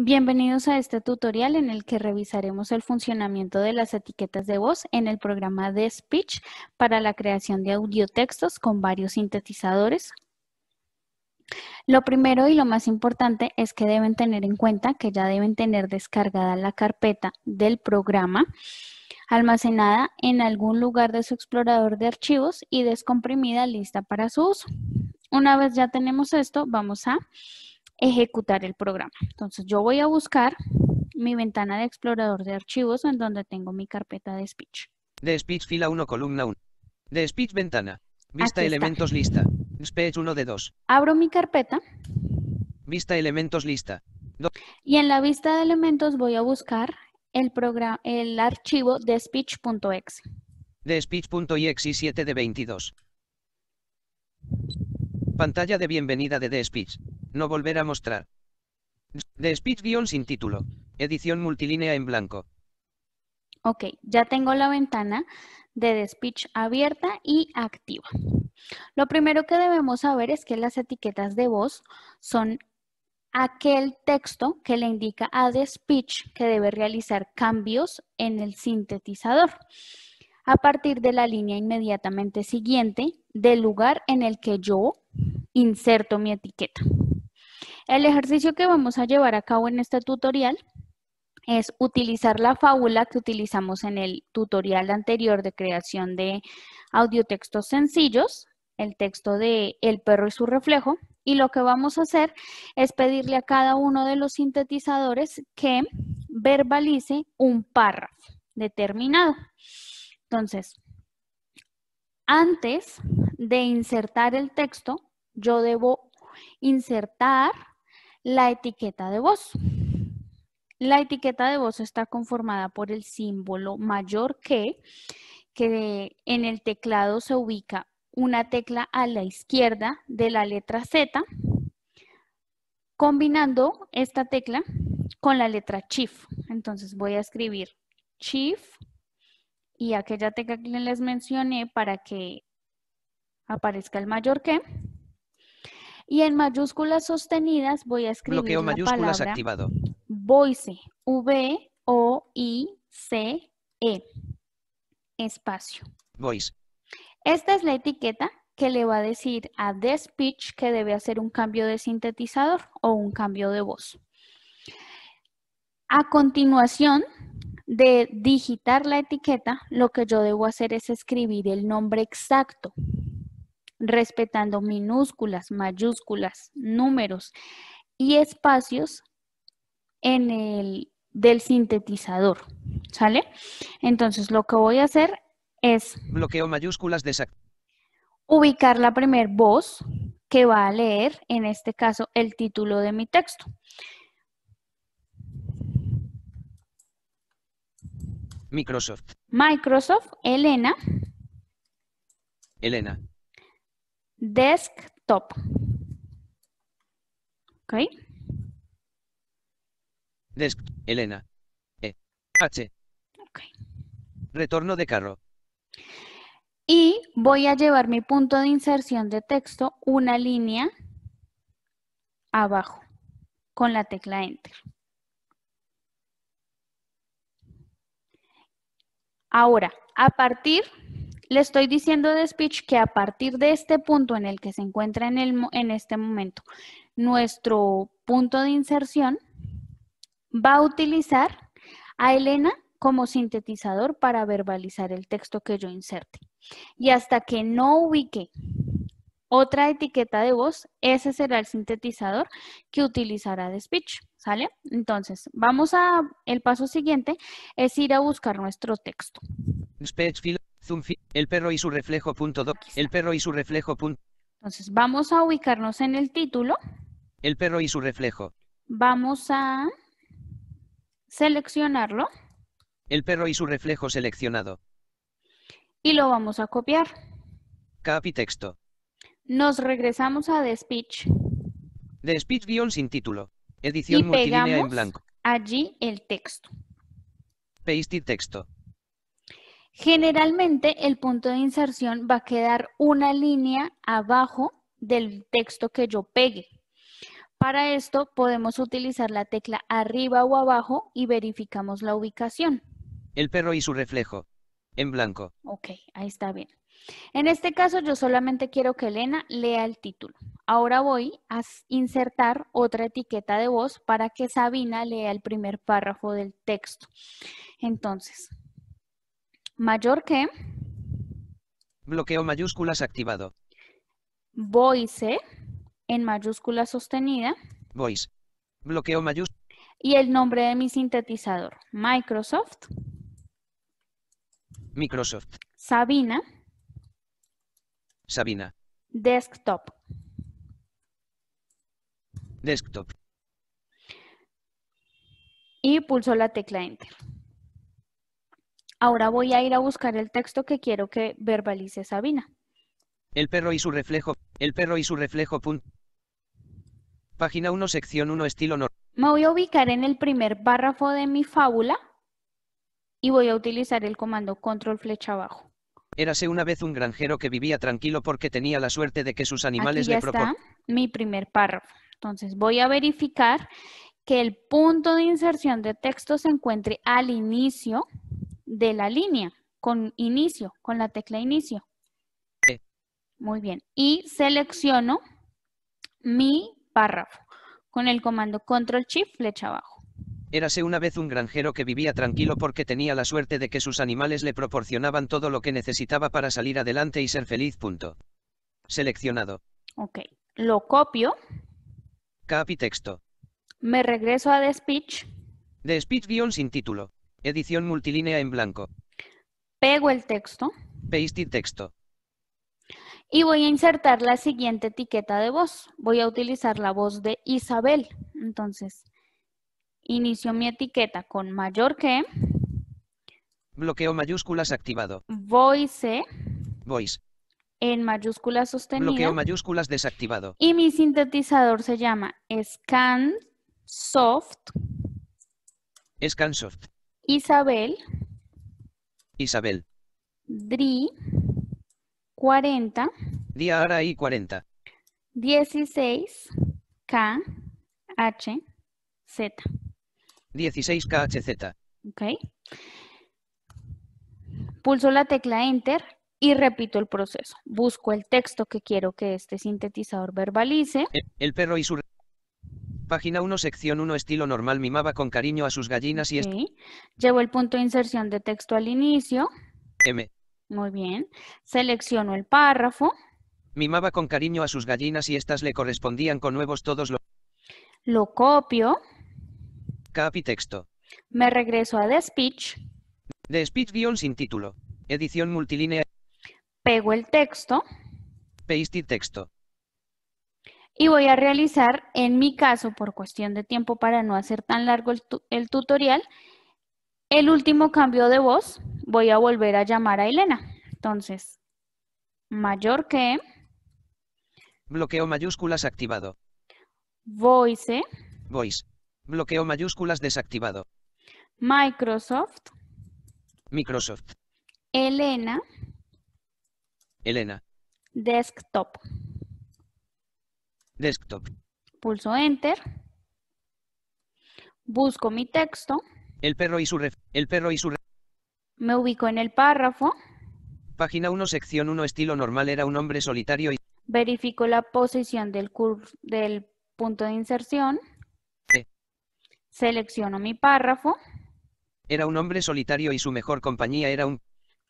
Bienvenidos a este tutorial en el que revisaremos el funcionamiento de las etiquetas de voz en el programa de Speech para la creación de audiotextos con varios sintetizadores. Lo primero y lo más importante es que deben tener en cuenta que ya deben tener descargada la carpeta del programa almacenada en algún lugar de su explorador de archivos y descomprimida lista para su uso. Una vez ya tenemos esto, vamos a ejecutar el programa. Entonces yo voy a buscar mi ventana de explorador de archivos en donde tengo mi carpeta de speech. De speech fila 1 columna 1. De speech ventana. Vista elementos lista. Speech 1 de 2. Abro mi carpeta. Vista elementos lista. y en la vista de elementos voy a buscar el, programa, el archivo de speech.exe. De speech.exe 7 de 22. Pantalla de bienvenida de The Speech. No volver a mostrar. De speech guión sin título. Edición multilínea en blanco. Ok, ya tengo la ventana de The Speech abierta y activa. Lo primero que debemos saber es que las etiquetas de voz son aquel texto que le indica a The Speech que debe realizar cambios en el sintetizador a partir de la línea inmediatamente siguiente del lugar en el que yo inserto mi etiqueta. El ejercicio que vamos a llevar a cabo en este tutorial es utilizar la fábula que utilizamos en el tutorial anterior de creación de audiotextos sencillos, el texto de El perro y su reflejo, y lo que vamos a hacer es pedirle a cada uno de los sintetizadores que verbalice un párrafo determinado. Entonces, antes de insertar el texto, yo debo insertar la etiqueta de voz. La etiqueta de voz está conformada por el símbolo mayor que, que en el teclado se ubica una tecla a la izquierda de la letra Z, combinando esta tecla con la letra Shift. Entonces voy a escribir Shift y aquella tecla que les mencioné para que aparezca el mayor que, y en mayúsculas sostenidas voy a escribir Bloqueo la mayúsculas activado. Voice, V O I C E. Espacio. Voice. Esta es la etiqueta que le va a decir a The Speech que debe hacer un cambio de sintetizador o un cambio de voz. A continuación de digitar la etiqueta, lo que yo debo hacer es escribir el nombre exacto respetando minúsculas, mayúsculas, números y espacios en el, del sintetizador, ¿sale? Entonces lo que voy a hacer es... Bloqueo mayúsculas de Ubicar la primer voz que va a leer, en este caso, el título de mi texto. Microsoft. Microsoft, Elena. Elena desktop. ¿Ok? Desk, Elena. E, H. Ok. Retorno de carro. Y voy a llevar mi punto de inserción de texto una línea abajo con la tecla Enter. Ahora, a partir le estoy diciendo de speech que a partir de este punto en el que se encuentra en, el, en este momento nuestro punto de inserción, va a utilizar a Elena como sintetizador para verbalizar el texto que yo inserte. Y hasta que no ubique otra etiqueta de voz, ese será el sintetizador que utilizará de speech, ¿sale? Entonces, vamos a, el paso siguiente es ir a buscar nuestro texto. Speech el perro y su reflejo punto el perro y su reflejo punto. Entonces vamos a ubicarnos en el título. El perro y su reflejo. Vamos a seleccionarlo. El perro y su reflejo seleccionado. Y lo vamos a copiar. Copy texto. Nos regresamos a The Speech. The Speech guión sin título. Edición en blanco. Allí el texto. Paste texto. Generalmente el punto de inserción va a quedar una línea abajo del texto que yo pegue. Para esto podemos utilizar la tecla arriba o abajo y verificamos la ubicación. El perro y su reflejo. En blanco. Ok, ahí está bien. En este caso yo solamente quiero que Elena lea el título. Ahora voy a insertar otra etiqueta de voz para que Sabina lea el primer párrafo del texto. Entonces, mayor que. Bloqueo mayúsculas activado. Voice en mayúscula sostenida. Voice. Bloqueo mayúsculas. Y el nombre de mi sintetizador. Microsoft. Microsoft. Sabina. Sabina. Desktop. Desktop. Y pulso la tecla Enter. Ahora voy a ir a buscar el texto que quiero que verbalice Sabina. El perro y su reflejo. El perro y su reflejo. Página 1, sección 1, estilo normal. Me voy a ubicar en el primer párrafo de mi fábula y voy a utilizar el comando control flecha abajo. Érase una vez un granjero que vivía tranquilo porque tenía la suerte de que sus animales le proporcionaban. Mi primer párrafo. Entonces voy a verificar que el punto de inserción de texto se encuentre al inicio de la línea con inicio, con la tecla inicio. Muy bien. Y selecciono mi párrafo con el comando Control Shift flecha abajo. Érase una vez un granjero que vivía tranquilo porque tenía la suerte de que sus animales le proporcionaban todo lo que necesitaba para salir adelante y ser feliz. Punto. Seleccionado. Ok. Lo copio. Capi texto. Me regreso a The Speech. The Speech guión sin título. Edición multilínea en blanco. Pego el texto. Paste texto. Y voy a insertar la siguiente etiqueta de voz. Voy a utilizar la voz de Isabel. Entonces, inicio mi etiqueta con mayor que. Bloqueo mayúsculas activado. Voice. Voice. En mayúsculas sostenidas. Bloqueo mayúsculas desactivado. Y mi sintetizador se llama Scan Soft. Scan Soft. Isabel. Isabel. Dri. 40. ahora y 40. 16. K. H. Z. 16 KHZ. Ok. Pulso la tecla Enter y repito el proceso. Busco el texto que quiero que este sintetizador verbalice. el perro y su Página 1, sección 1, estilo normal, mimaba con cariño a sus gallinas y... Sí. Llevo el punto de inserción de texto al inicio. M. Muy bien. Selecciono el párrafo. Mimaba con cariño a sus gallinas y estas le correspondían con nuevos todos los... Lo copio. Capi texto. Me regreso a The Speech. The Speech guión sin título. Edición multilínea. Pego el texto. Paste texto y voy a realizar, en mi caso, por cuestión de tiempo para no hacer tan largo el, tutorial, el último cambio de voz, voy a volver a llamar a Elena. Entonces, mayor que... Bloqueo mayúsculas activado. Voice. Voice. Bloqueo mayúsculas desactivado. Microsoft. Microsoft. Elena. Elena. Desktop. Desktop. Pulso Enter. Busco mi texto. El perro y su ref El perro y su Me ubico en el párrafo. Página 1, sección 1, estilo normal era un hombre solitario y... Verifico la posición del, del punto de inserción. Sí. Selecciono mi párrafo. Era un hombre solitario y su mejor compañía era un...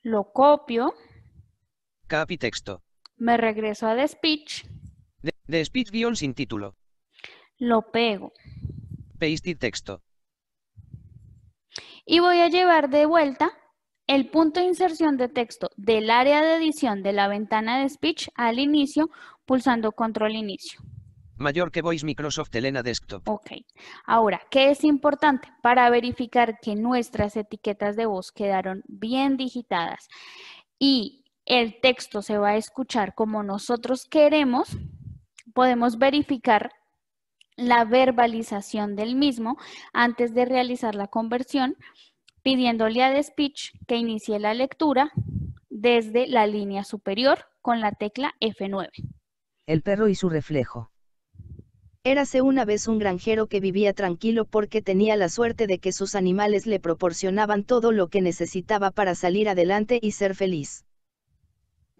Lo copio. Capi texto. Me regreso a The Speech. De, speech View sin título. Lo pego. Paste y texto. Y voy a llevar de vuelta el punto de inserción de texto del área de edición de la ventana de speech al inicio pulsando control inicio. Mayor que Voice Microsoft Elena Desktop. Ok. Ahora, ¿qué es importante? Para verificar que nuestras etiquetas de voz quedaron bien digitadas y el texto se va a escuchar como nosotros queremos, podemos verificar la verbalización del mismo antes de realizar la conversión, pidiéndole a Speech que inicie la lectura desde la línea superior con la tecla F9. El perro y su reflejo. Érase una vez un granjero que vivía tranquilo porque tenía la suerte de que sus animales le proporcionaban todo lo que necesitaba para salir adelante y ser feliz.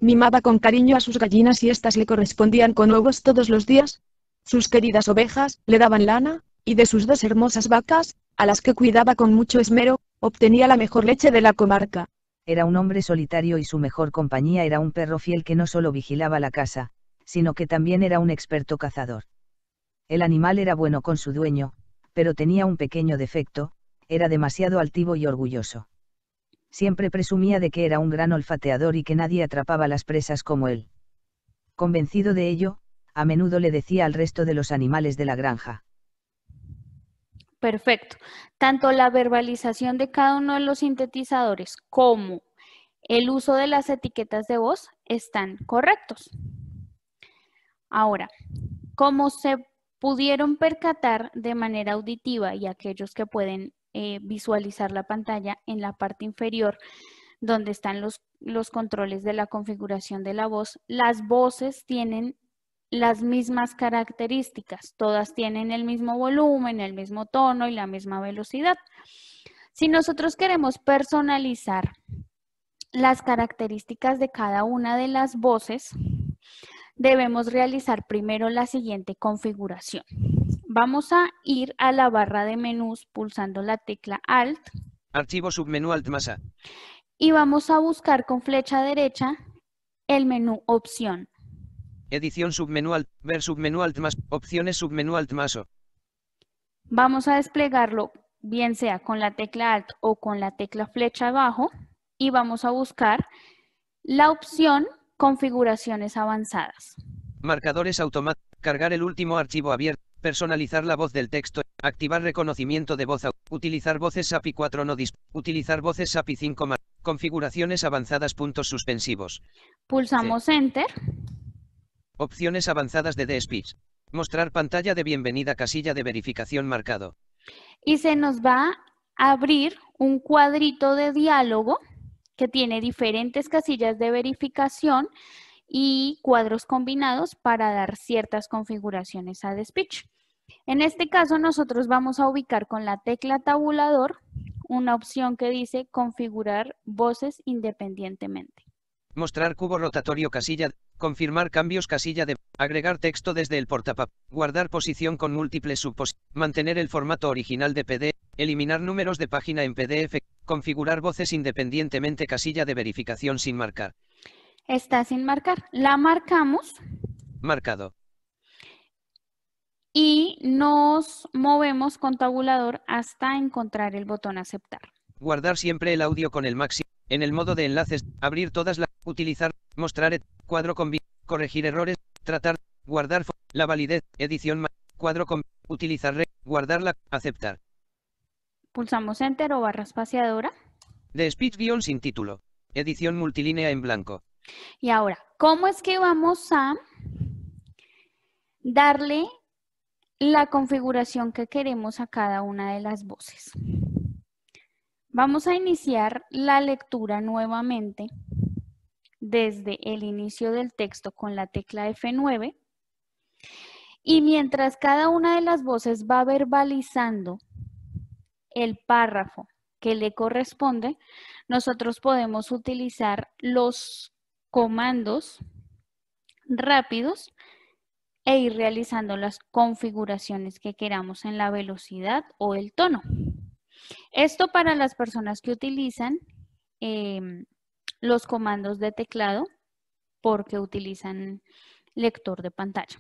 Mimaba con cariño a sus gallinas y éstas le correspondían con huevos todos los días. Sus queridas ovejas le daban lana, y de sus dos hermosas vacas, a las que cuidaba con mucho esmero, obtenía la mejor leche de la comarca. Era un hombre solitario y su mejor compañía era un perro fiel que no solo vigilaba la casa, sino que también era un experto cazador. El animal era bueno con su dueño, pero tenía un pequeño defecto, era demasiado altivo y orgulloso siempre presumía de que era un gran olfateador y que nadie atrapaba las presas como él. Convencido de ello, a menudo le decía al resto de los animales de la granja. Perfecto. Tanto la verbalización de cada uno de los sintetizadores como el uso de las etiquetas de voz están correctos. Ahora, como se pudieron percatar de manera auditiva y aquellos que pueden eh, visualizar la pantalla en la parte inferior donde están los, los controles de la configuración de la voz. Las voces tienen las mismas características, todas tienen el mismo volumen, el mismo tono y la misma velocidad. Si nosotros queremos personalizar las características de cada una de las voces, debemos realizar primero la siguiente configuración. Vamos a ir a la barra de menús pulsando la tecla Alt. Archivo submenú Alt Y vamos a buscar con flecha derecha el menú Opción. Edición submenú Alt, ver submenú Alt opciones submenú Alt Vamos a desplegarlo bien sea con la tecla Alt o con la tecla flecha abajo y vamos a buscar la opción Configuraciones avanzadas. Marcadores automáticos. Cargar el último archivo abierto personalizar la voz del texto, activar reconocimiento de voz, utilizar voces API 4 no dis, utilizar voces API 5 configuraciones avanzadas puntos suspensivos. Pulsamos Enter. Opciones avanzadas de speech Mostrar pantalla de bienvenida casilla de verificación marcado. Y se nos va a abrir un cuadrito de diálogo que tiene diferentes casillas de verificación y cuadros combinados para dar ciertas configuraciones a Speech. En este caso nosotros vamos a ubicar con la tecla tabulador una opción que dice configurar voces independientemente. Mostrar cubo rotatorio casilla, confirmar cambios casilla de, agregar texto desde el portapap, guardar posición con múltiples subpos, mantener el formato original de PDF, eliminar números de página en PDF, configurar voces independientemente casilla de verificación sin marcar. Está sin marcar. La marcamos. Marcado. Y nos movemos con tabulador hasta encontrar el botón aceptar. Guardar siempre el audio con el máximo. En el modo de enlaces, abrir todas las, utilizar, mostrar, cuadro con, corregir errores, tratar, guardar, la validez, edición, cuadro con, utilizar, guardarla, aceptar. Pulsamos Enter o barra espaciadora. De speech guión sin título. Edición multilínea en blanco. Y ahora, ¿cómo es que vamos a darle la configuración que queremos a cada una de las voces? Vamos a iniciar la lectura nuevamente desde el inicio del texto con la tecla F9. Y mientras cada una de las voces va verbalizando el párrafo que le corresponde, nosotros podemos utilizar los comandos rápidos e ir realizando las configuraciones que queramos en la velocidad o el tono. Esto para las personas que utilizan em, los comandos de teclado porque utilizan lector de pantalla.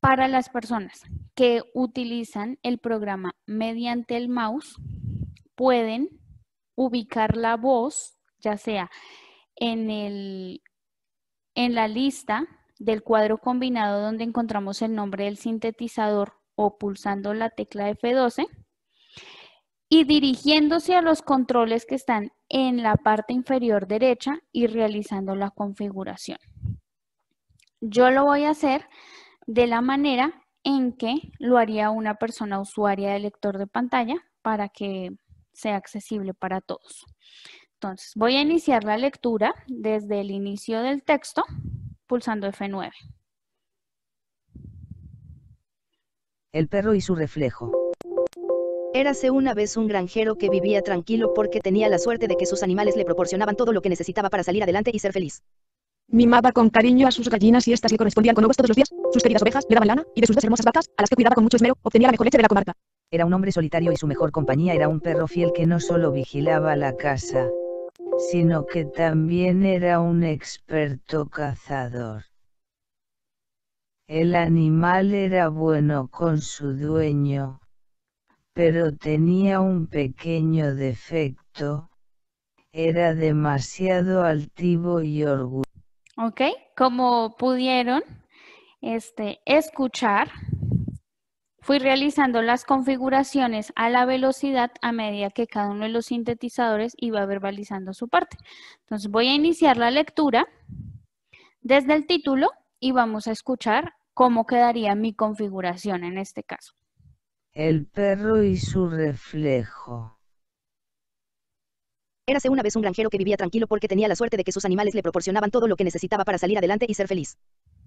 Para las personas que utilizan el programa mediante el mouse, pueden ubicar la voz, ya sea en, en la lista del cuadro combinado donde encontramos el nombre del sintetizador o pulsando la tecla F12 y dirigiéndose a los controles que están en la parte inferior derecha y realizando la configuración. Yo lo voy a hacer de la manera en que lo haría una persona usuaria de lector de pantalla para que sea accesible para todos. Entonces, voy a iniciar la lectura desde el inicio del texto, pulsando F9. El perro y su reflejo. Érase una vez un granjero que vivía tranquilo porque tenía la suerte de que sus animales le proporcionaban todo lo que necesitaba para salir adelante y ser feliz. Mimaba con cariño a sus gallinas y estas le correspondían con huevos todos los días, sus queridas ovejas le daban lana, y de sus dos hermosas vacas, a las que cuidaba con mucho esmero, obtenía la mejor leche de la comarca. Era un hombre solitario y su mejor compañía era un perro fiel que no solo vigilaba la casa, sino que también era un experto cazador. El animal era bueno con su dueño, pero tenía un pequeño defecto, era demasiado altivo y orgulloso. Ok, como pudieron este, escuchar, Fui realizando las configuraciones a la velocidad a medida que cada uno de los sintetizadores iba verbalizando su parte. Entonces voy a iniciar la lectura desde el título y vamos a escuchar cómo quedaría mi configuración en este caso. El perro y su reflejo. Érase una vez un granjero que vivía tranquilo porque tenía la suerte de que sus animales le proporcionaban todo lo que necesitaba para salir adelante y ser feliz.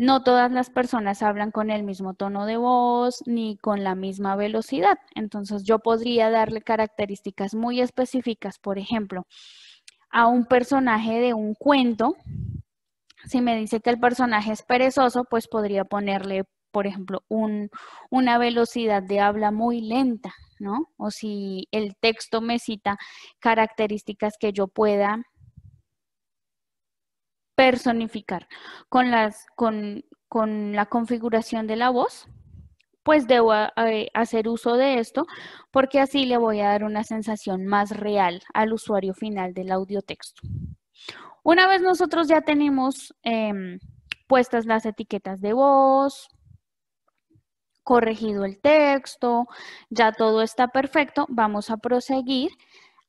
no todas las personas hablan con el mismo tono de voz ni con la misma velocidad. Entonces yo podría darle características muy específicas, por ejemplo, a un personaje de un cuento. Si me dice que el personaje es perezoso, pues podría ponerle, por ejemplo, una velocidad de habla muy lenta, ¿no? O si el texto me cita características que yo pueda personificar con, las, con, la configuración de la voz, pues debo eh, hacer uso de esto porque así le voy a dar una sensación más real al usuario final del audiotexto. Una vez nosotros ya tenemos em, puestas las etiquetas de voz, corregido el texto, ya todo está perfecto, vamos a proseguir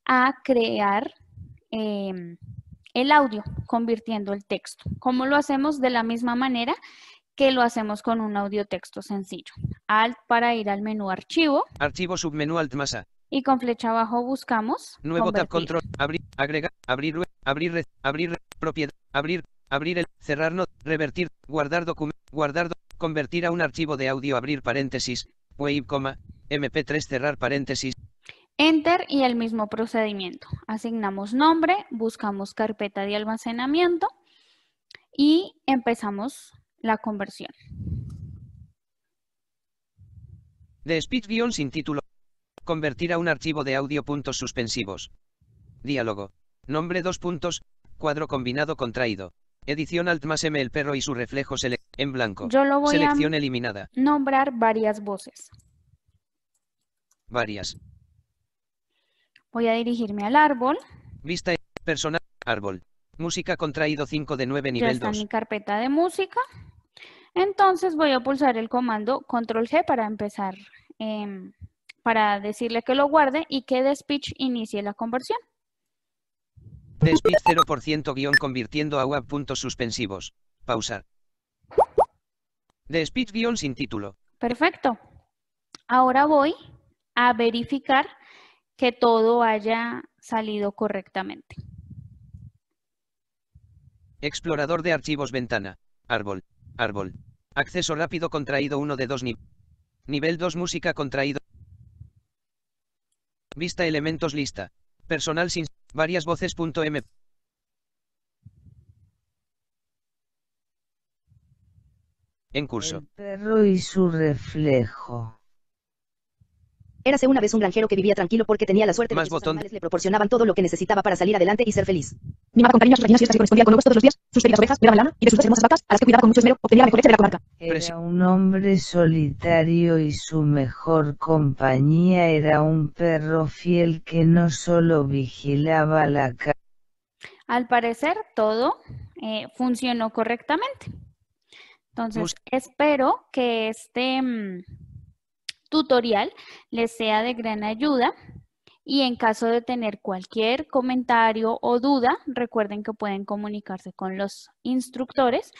a crear em, el audio, convirtiendo el texto. ¿Cómo lo hacemos? De la misma manera que lo hacemos con un audio texto sencillo. Alt para ir al menú archivo. Archivo submenú alt masa. Y con flecha abajo buscamos. Nuevo convertir. control. Abrir, agregar, abrir, abrir, abrir, propiedad, abrir, abrir el, cerrar no, revertir, guardar documento, guardar, convertir a un archivo de audio, abrir paréntesis, wave, coma, mp3, cerrar paréntesis, Enter y el mismo procedimiento. Asignamos nombre, buscamos carpeta de almacenamiento y empezamos la conversión. De speech guión sin título. Convertir a un archivo de audio puntos suspensivos. Diálogo. Nombre dos puntos, cuadro combinado contraído. Edición Alt más M el perro y su reflejo en blanco. Selección eliminada. nombrar varias voces. Varias. Voy a dirigirme al árbol. Vista personal árbol. Música contraído 5 de 9 nivel ya está mi carpeta de música. Entonces voy a pulsar el comando control G para empezar, em, para decirle que lo guarde y que de speech inicie la conversión. De speech 0% guión convirtiendo a web puntos suspensivos. Pausar. De speech guión sin título. Perfecto. Ahora voy a verificar que todo haya salido correctamente. Explorador de archivos ventana. Árbol. Árbol. Acceso rápido contraído 1 de 2 niveles. Nivel 2 música contraído. Vista elementos lista. Personal sin varias voces. M. En curso. perro y su reflejo. Érase una vez un granjero que vivía tranquilo porque tenía la suerte de que sus animales le proporcionaban todo lo que necesitaba para salir adelante y ser feliz. Mimaba con cariño a sus gallinas fiestas correspondía con huevos todos los días, sus queridas ovejas, la lana y de sus hermosas vacas, a las que cuidaba con mucho esmero, obtenía la mejor leche de la comarca. Era un hombre solitario y su mejor compañía era un perro fiel que no solo vigilaba la casa. Al parecer, todo eh, funcionó correctamente. Entonces, espero que este... Mm, tutorial les sea de gran ayuda. Y en caso de tener cualquier comentario o duda, recuerden que pueden comunicarse con los instructores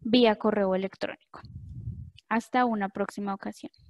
vía correo electrónico. Hasta una próxima ocasión.